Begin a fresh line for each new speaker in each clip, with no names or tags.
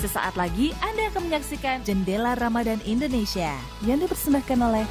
Sesaat lagi Anda akan menyaksikan Jendela Ramadan Indonesia yang dipersembahkan oleh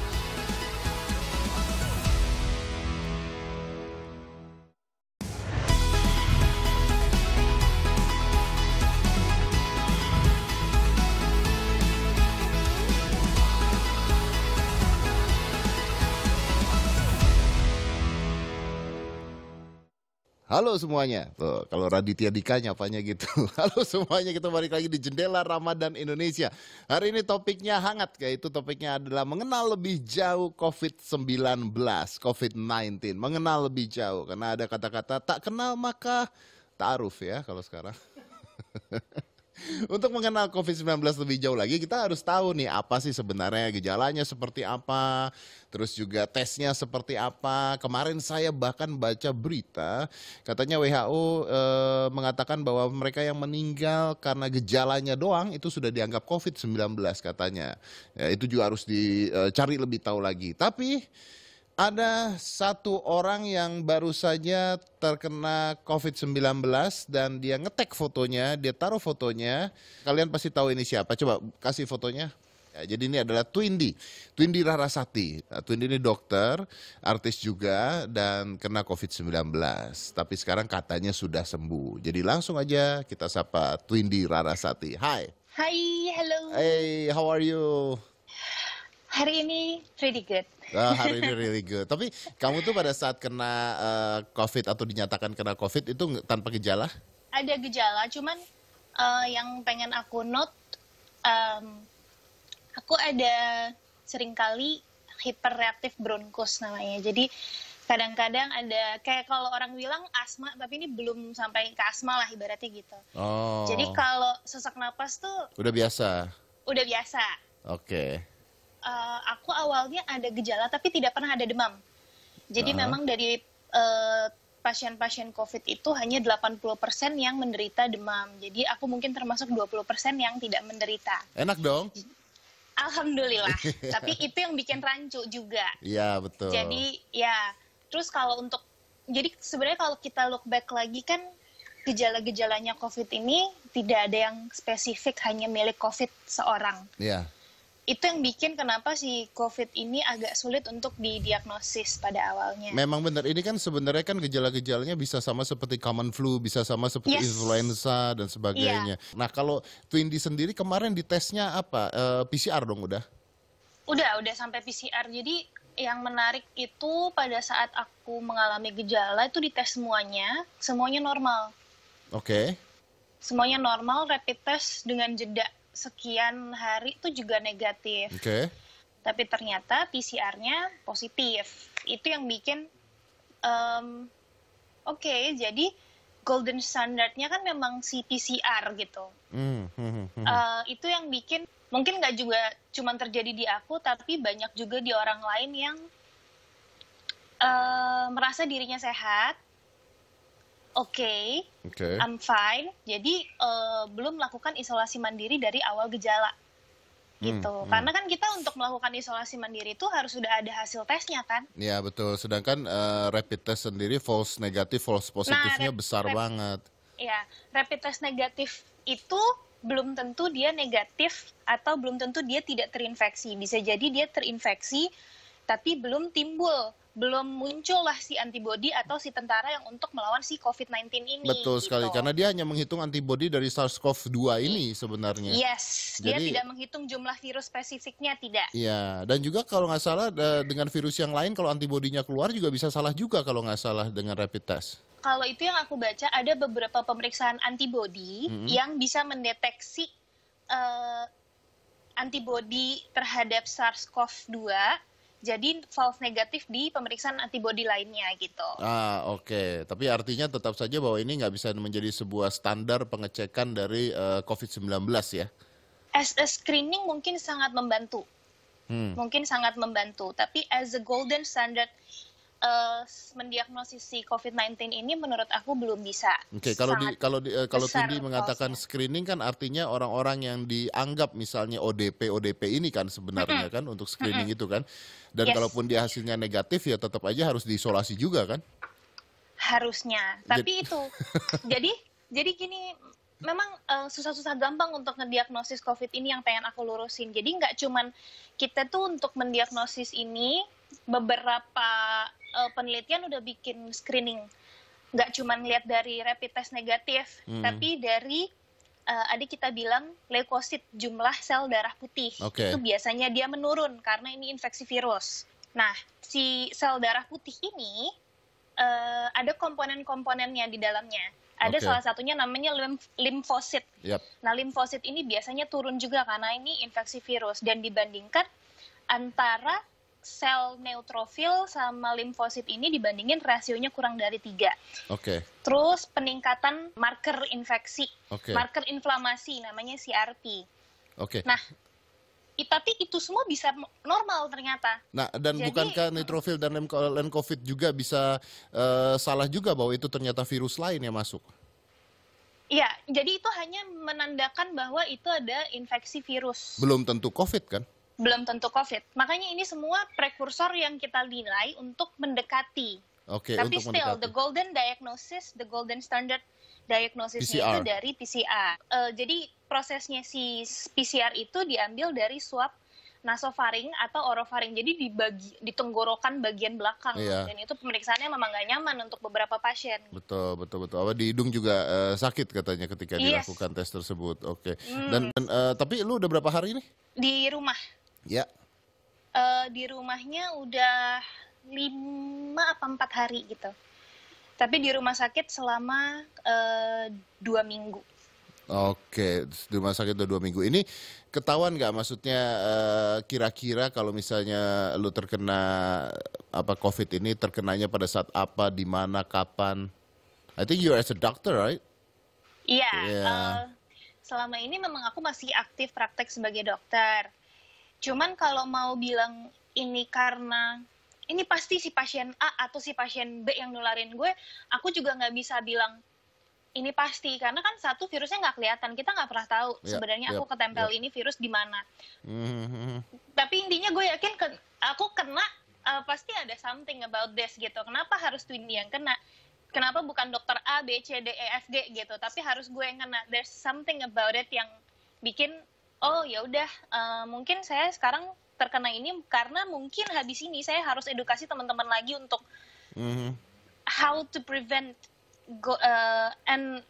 Halo semuanya. Tuh, oh, kalau Raditya Dika nyapanya gitu. Halo semuanya, kita balik lagi di jendela Ramadan Indonesia. Hari ini topiknya hangat yaitu topiknya adalah mengenal lebih jauh COVID-19, COVID-19, mengenal lebih jauh karena ada kata-kata tak kenal maka taruf ya kalau sekarang. Untuk mengenal COVID-19 lebih jauh lagi, kita harus tahu nih apa sih sebenarnya gejalanya seperti apa, terus juga tesnya seperti apa. Kemarin saya bahkan baca berita, katanya WHO e, eh, mengatakan bahwa mereka yang meninggal karena gejalanya doang itu sudah dianggap COVID-19 katanya. Ya, itu juga harus dicari eh, lebih tahu lagi. Tapi ada satu orang yang baru saja terkena COVID-19 dan dia ngetek fotonya, dia taruh fotonya. Kalian pasti tahu ini siapa, coba kasih fotonya. Ya, jadi ini adalah Twindy, Twindy Rarasati. Nah, Twindi ini dokter, artis juga dan kena COVID-19. Tapi sekarang katanya sudah sembuh. Jadi langsung aja kita sapa Twindi Rarasati. Hai.
Hai, hello. Hey,
how are you?
Hari ini pretty good.
Uh, hari ini really good. Tapi kamu tuh pada saat kena uh, COVID atau dinyatakan kena COVID itu tanpa gejala?
Ada gejala, cuman uh, yang pengen aku note, um, aku ada seringkali hiperreaktif bronkus namanya. Jadi kadang-kadang ada kayak kalau orang bilang asma tapi ini belum sampai ke asma lah ibaratnya gitu.
Oh. Jadi
kalau sesak napas tuh
udah biasa. Udah biasa. Oke. Okay
uh, aku awalnya ada gejala tapi tidak pernah ada demam. Jadi uh -huh. memang dari pasien eh, pasien-pasien COVID itu hanya 80% yang menderita demam. Jadi aku mungkin termasuk 20% yang tidak menderita. Enak dong. Alhamdulillah. Iya. Tapi itu yang bikin rancu juga.
Iya, betul. Jadi
ya, terus kalau untuk jadi sebenarnya kalau kita look back lagi kan gejala-gejalanya COVID ini tidak ada yang spesifik hanya milik COVID seorang. Iya itu yang bikin kenapa si COVID ini agak sulit untuk didiagnosis pada awalnya.
Memang benar, ini kan sebenarnya kan gejala-gejalanya bisa sama seperti common flu, bisa sama seperti yes. influenza dan sebagainya. Yeah. Nah kalau Twindy sendiri kemarin ditesnya apa? E, eh, PCR dong udah?
Udah, udah sampai PCR. Jadi yang menarik itu pada saat aku mengalami gejala itu dites semuanya, semuanya normal. Oke. Okay. Semuanya normal, rapid test dengan jeda sekian hari itu juga negatif. Oke. Okay. Tapi ternyata PCR-nya positif. Itu yang bikin um, oke, okay, jadi golden standardnya kan memang si PCR gitu. Mm, mm, uh, itu yang bikin mungkin nggak juga cuman terjadi di aku, tapi banyak juga di orang lain yang uh, merasa dirinya sehat, oke, okay, okay. I'm fine. Jadi uh, belum melakukan isolasi mandiri dari awal gejala.
Hmm, gitu. Hmm, Karena
hmm. kan kita untuk melakukan isolasi mandiri itu harus sudah ada hasil tesnya kan?
Iya, betul. Sedangkan uh, rapid test sendiri false negatif, false positifnya nah, besar rap banget.
Iya, rapid test negatif itu belum tentu dia negatif atau belum tentu dia tidak terinfeksi. Bisa jadi dia terinfeksi tapi belum timbul belum muncul lah si antibody atau si tentara yang untuk melawan si COVID-19 ini. Betul gitu. sekali,
karena dia hanya menghitung antibody dari SARS-CoV-2 ini sebenarnya.
Yes, Jadi, dia tidak menghitung jumlah virus spesifiknya, tidak.
Iya, dan juga kalau nggak salah dengan virus yang lain, kalau antibodinya keluar juga bisa salah juga kalau nggak salah dengan rapid test
kalau itu yang aku baca ada beberapa pemeriksaan antibody -hmm. yang bisa mendeteksi uh, antibody terhadap SARS-CoV-2 jadi false negatif di pemeriksaan antibody lainnya gitu.
Ah oke, okay. tapi artinya tetap saja bahwa ini nggak bisa menjadi sebuah standar pengecekan dari uh, eh, COVID-19 ya?
As a screening mungkin sangat membantu, hmm. mungkin sangat membantu. Tapi as a golden standard uh, mendiagnosis si COVID-19 ini menurut aku belum bisa. Oke, okay, kalau di, kalau
di, eh, kalau Tundi mengatakan screening kan artinya orang-orang yang dianggap misalnya ODP ODP ini kan sebenarnya mm -hmm. kan untuk screening mm -hmm. itu kan. Dan yes. kalaupun dia hasilnya negatif ya tetap aja harus diisolasi juga kan?
Harusnya. Tapi jadi... itu. jadi jadi gini memang eh, susah-susah gampang untuk ngediagnosis COVID ini yang pengen aku lurusin. Jadi nggak cuman kita tuh untuk mendiagnosis ini beberapa uh, penelitian udah bikin screening nggak cuma ngelihat dari rapid test negatif hmm. tapi dari uh, adik kita bilang leukosit jumlah sel darah putih okay. itu biasanya dia menurun karena ini infeksi virus nah si sel darah putih ini uh, ada komponen-komponennya di dalamnya ada okay. salah satunya namanya limfosit. Yep. Nah, limfosit ini biasanya turun juga karena ini infeksi virus dan dibandingkan antara sel neutrofil sama limfosit ini dibandingin rasionya kurang dari tiga. Oke. Okay. Terus peningkatan marker infeksi, okay. marker inflamasi namanya CRP. Oke. Okay. Nah, i, tapi itu semua bisa normal ternyata.
Nah, dan Jadi, bukankah neutrofil dan COVID juga bisa uh, salah juga bahwa itu ternyata virus lain yang masuk?
Iya, jadi itu hanya menandakan bahwa itu ada infeksi virus.
Belum tentu COVID kan?
belum tentu COVID. Makanya ini semua prekursor yang kita nilai untuk mendekati.
Oke, okay, Tapi untuk still mendekati. the
golden diagnosis, the golden standard diagnosis itu dari PCR. Uh, eh, jadi prosesnya si PCR itu diambil dari swab nasofaring atau orofaring. Jadi di bagi di tenggorokan bagian belakang iya. dan itu pemeriksaannya memang gak nyaman untuk beberapa pasien.
Betul, betul, betul. Apa di hidung juga uh, sakit katanya ketika yes. dilakukan tes tersebut. Oke. Okay. Hmm. Dan, dan uh, tapi lu udah berapa hari ini?
Di rumah. Ya. Uh, di rumahnya udah lima apa empat hari gitu. Tapi di rumah sakit selama uh, dua minggu.
Oke, di rumah sakit udah dua minggu. Ini ketahuan nggak maksudnya eh, kira-kira uh, kalau misalnya lu terkena apa COVID ini terkenanya pada saat apa, di mana, kapan? I think you as a doctor, right?
Iya. Yeah. Iya. Yeah. Uh, selama ini memang aku masih aktif praktek sebagai dokter. Cuman kalau mau bilang ini karena ini pasti si pasien A atau si pasien B yang nularin gue, aku juga nggak bisa bilang ini pasti karena kan satu virusnya nggak kelihatan kita nggak pernah tahu yeah, sebenarnya yeah, aku ketempel yeah. ini virus di mana mm-hmm. tapi intinya gue yakin ke, aku kena uh, pasti ada something about this gitu kenapa harus twin yang kena kenapa bukan dokter A B C D E F G gitu tapi harus gue yang kena there's something about it yang bikin oh ya udah uh, mungkin saya sekarang terkena ini karena mungkin habis ini saya harus edukasi teman-teman lagi untuk mm-hmm. how to prevent go, uh, and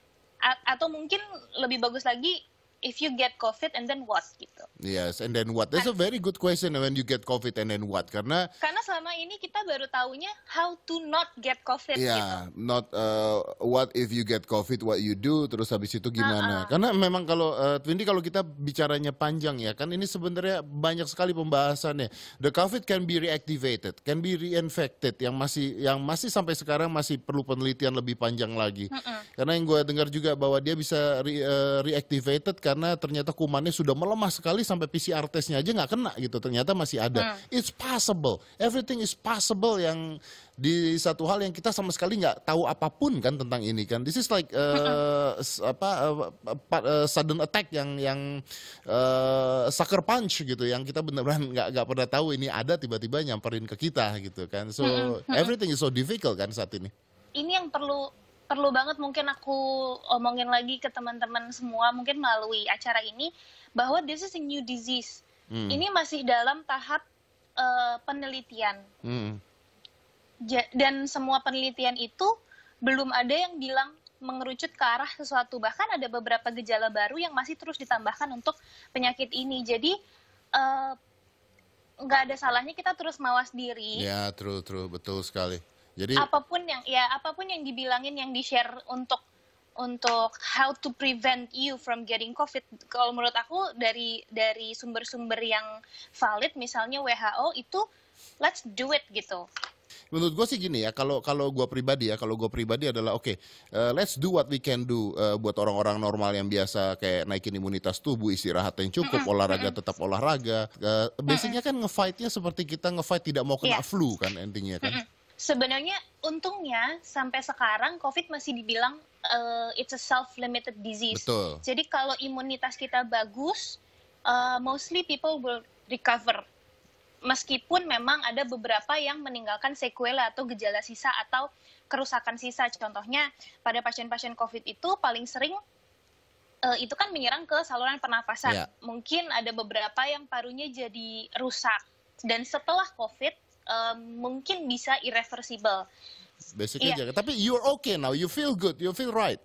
atau mungkin lebih bagus lagi if you get COVID and then what gitu.
Yes, and then what? That's a kan- very good question when you get COVID and then what? Karena
karena selama ini kita baru taunya how to not get COVID. Yeah, gitu.
not uh, what if you get COVID, what you do, terus habis itu gimana? Uh -uh. Karena memang kalau uh, Twindy kalau kita bicaranya panjang ya kan ini sebenarnya banyak sekali pembahasannya. The COVID can be reactivated, can be reinfected yang masih yang masih sampai sekarang masih perlu penelitian lebih panjang lagi. Uh -uh. Karena yang gue dengar juga bahwa dia bisa re, uh, reactivated karena ternyata kumannya sudah melemah sekali sampai PCR testnya aja nggak kena gitu ternyata masih ada hmm. it's possible everything is possible yang di satu hal yang kita sama sekali nggak tahu apapun kan tentang ini kan this is like uh, hmm, hmm. apa uh, uh, sudden attack yang yang uh, sucker punch gitu yang kita beneran nggak nggak pernah tahu ini ada tiba-tiba nyamperin ke kita gitu kan so hmm, everything is so difficult kan saat ini
ini yang perlu perlu banget mungkin aku omongin lagi ke teman-teman semua mungkin melalui acara ini bahwa this is a new disease. Hmm. Ini masih dalam tahap uh, penelitian. Hmm. Ja dan semua penelitian itu belum ada yang bilang mengerucut ke arah sesuatu. Bahkan ada beberapa gejala baru yang masih terus ditambahkan untuk penyakit ini. Jadi uh, ada salahnya kita terus mawas diri. Ya,
true, true, betul sekali. Jadi
apapun yang ya apapun yang dibilangin yang di-share untuk untuk how to prevent you from getting COVID. Kalau menurut aku dari dari sumber-sumber yang valid, misalnya WHO itu let's do it gitu.
Menurut gue sih gini ya, kalau kalau gue pribadi ya, kalau gue pribadi adalah oke, okay, uh, eh, let's do what we can do uh, buat orang-orang normal yang biasa kayak naikin imunitas tubuh, istirahat yang cukup, mm -hmm. olahraga tetap olahraga. Uh, basicnya kan ngefightnya seperti kita ngefight tidak mau kena yeah. flu kan intinya kan.
Mm -hmm sebenarnya untungnya sampai sekarang COVID masih dibilang uh, it's a self-limited disease. Betul. Jadi kalau imunitas kita bagus, uh, mostly people will recover. Meskipun memang ada beberapa yang meninggalkan sequela atau gejala sisa atau kerusakan sisa. Contohnya pada pasien-pasien COVID itu paling sering uh, itu kan menyerang ke saluran pernafasan. Yeah. Mungkin ada beberapa yang parunya jadi rusak. Dan setelah COVID um, mungkin bisa irreversible.
Basically iya. yeah. jaga. Tapi you're okay now, you feel good, you feel right.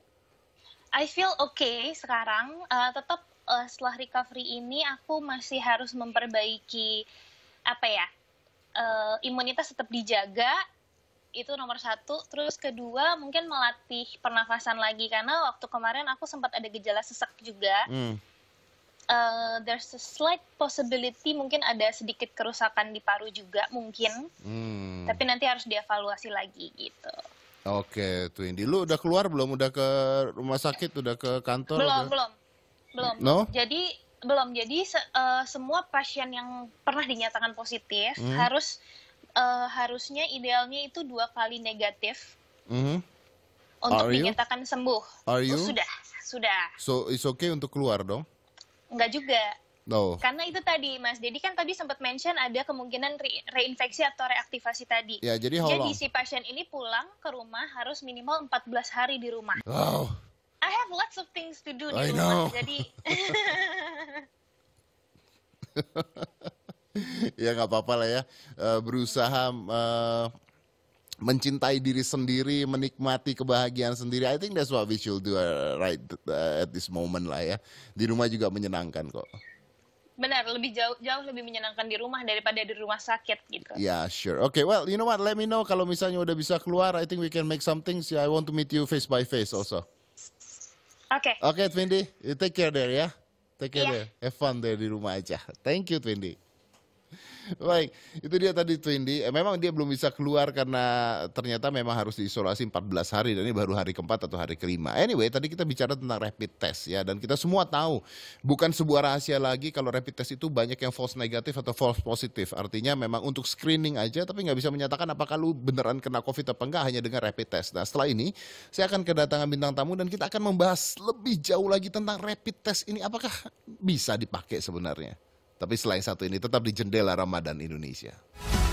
I feel okay sekarang. Uh, tetap uh, setelah recovery ini aku masih harus memperbaiki apa ya uh, imunitas tetap dijaga itu nomor satu. Terus kedua mungkin melatih pernafasan lagi karena waktu kemarin aku sempat ada gejala sesak juga. Hmm uh, there's a slight possibility mungkin ada sedikit kerusakan di paru juga mungkin.
Hmm. Tapi
nanti harus dievaluasi lagi gitu.
Oke, tuh Twindy. Lu udah keluar belum? Udah ke rumah sakit? Udah ke kantor? Belum, udah... belum.
Belum. No? Jadi belum. Jadi se uh, semua pasien yang pernah dinyatakan positif hmm. harus uh, harusnya idealnya itu dua kali negatif.
Hmm. Untuk Are dinyatakan
you? sembuh. Are you? Oh, sudah, sudah.
So it's okay untuk keluar dong? Enggak juga. No. Oh. Karena
itu tadi Mas Dedi kan tadi sempat mention ada kemungkinan re reinfeksi atau reaktivasi tadi. Ya, jadi Jadi si pasien ini pulang ke rumah harus minimal 14 hari di rumah. Wow. I have lots of things to do I di know. rumah. Jadi
Ya nggak apa-apa lah ya. Uh, berusaha uh, mencintai diri sendiri, menikmati kebahagiaan sendiri. I think that's what we should do uh, right uh, at this moment lah ya. Di rumah juga menyenangkan kok.
Benar, lebih jauh jauh lebih menyenangkan di rumah daripada di rumah sakit gitu. Yeah,
sure. Okay, well, you know what? Let me know kalau misalnya udah bisa keluar. I think we can make something. So I want to meet you face by face also. Oke. Okay. Oke, okay, Twindy. You take care there ya. Take care yeah. there. Have fun there di rumah aja. Thank you, Twindy. Baik, itu dia tadi Twindy. Eh, memang dia belum bisa keluar karena ternyata memang harus diisolasi 14 hari dan ini baru hari keempat atau hari kelima. Anyway, tadi kita bicara tentang rapid test ya dan kita semua tahu bukan sebuah rahasia lagi kalau rapid test itu banyak yang false negatif atau false positif. Artinya memang untuk screening aja tapi nggak bisa menyatakan apakah lu beneran kena COVID atau enggak hanya dengan rapid test. Nah, setelah ini saya akan kedatangan bintang tamu dan kita akan membahas lebih jauh lagi tentang rapid test ini apakah bisa dipakai sebenarnya? Tapi selain satu ini tetap di jendela Ramadan Indonesia.